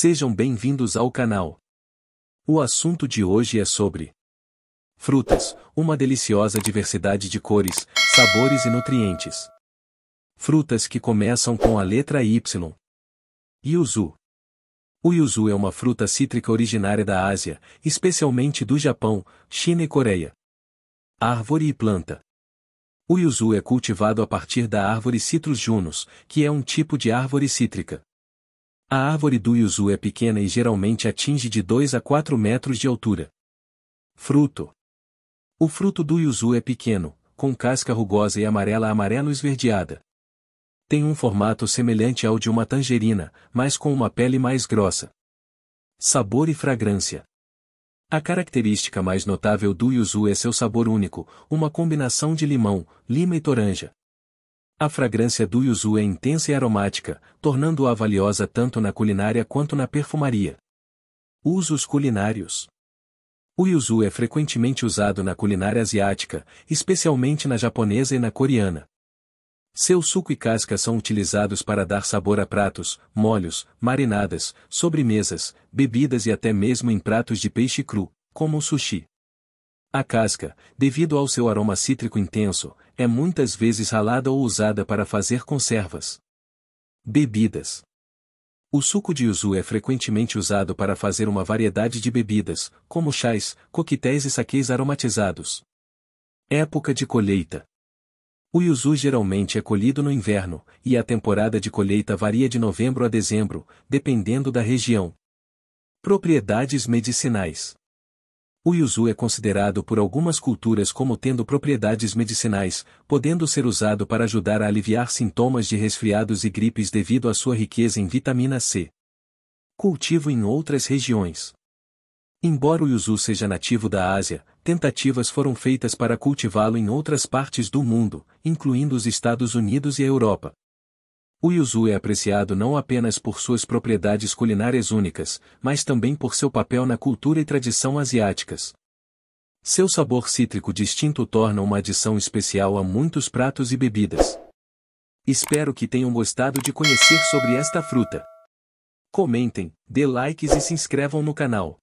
Sejam bem-vindos ao canal. O assunto de hoje é sobre frutas, uma deliciosa diversidade de cores, sabores e nutrientes. Frutas que começam com a letra Y. Yuzu. O yuzu é uma fruta cítrica originária da Ásia, especialmente do Japão, China e Coreia. Árvore e planta. O yuzu é cultivado a partir da árvore Citrus junus, que é um tipo de árvore cítrica. A árvore do yuzu é pequena e geralmente atinge de 2 a 4 metros de altura. Fruto. O fruto do yuzu é pequeno, com casca rugosa e amarela amarelo esverdeada. Tem um formato semelhante ao de uma tangerina, mas com uma pele mais grossa. Sabor e fragrância. A característica mais notável do yuzu é seu sabor único, uma combinação de limão, lima e toranja. A fragrância do yuzu é intensa e aromática, tornando-a valiosa tanto na culinária quanto na perfumaria. Usos culinários O yuzu é frequentemente usado na culinária asiática, especialmente na japonesa e na coreana. Seu suco e casca são utilizados para dar sabor a pratos, molhos, marinadas, sobremesas, bebidas e até mesmo em pratos de peixe cru, como o sushi. A casca, devido ao seu aroma cítrico intenso, é muitas vezes ralada ou usada para fazer conservas. Bebidas. O suco de yuzu é frequentemente usado para fazer uma variedade de bebidas, como chás, coquetéis e saquês aromatizados. Época de colheita. O yuzu geralmente é colhido no inverno, e a temporada de colheita varia de novembro a dezembro, dependendo da região. Propriedades medicinais. O yuzu é considerado por algumas culturas como tendo propriedades medicinais, podendo ser usado para ajudar a aliviar sintomas de resfriados e gripes devido à sua riqueza em vitamina C. Cultivo em outras regiões. Embora o yuzu seja nativo da Ásia, tentativas foram feitas para cultivá-lo em outras partes do mundo, incluindo os Estados Unidos e a Europa. O yuzu é apreciado não apenas por suas propriedades culinárias únicas, mas também por seu papel na cultura e tradição asiáticas. Seu sabor cítrico distinto torna uma adição especial a muitos pratos e bebidas. Espero que tenham gostado de conhecer sobre esta fruta. Comentem, dê likes e se inscrevam no canal.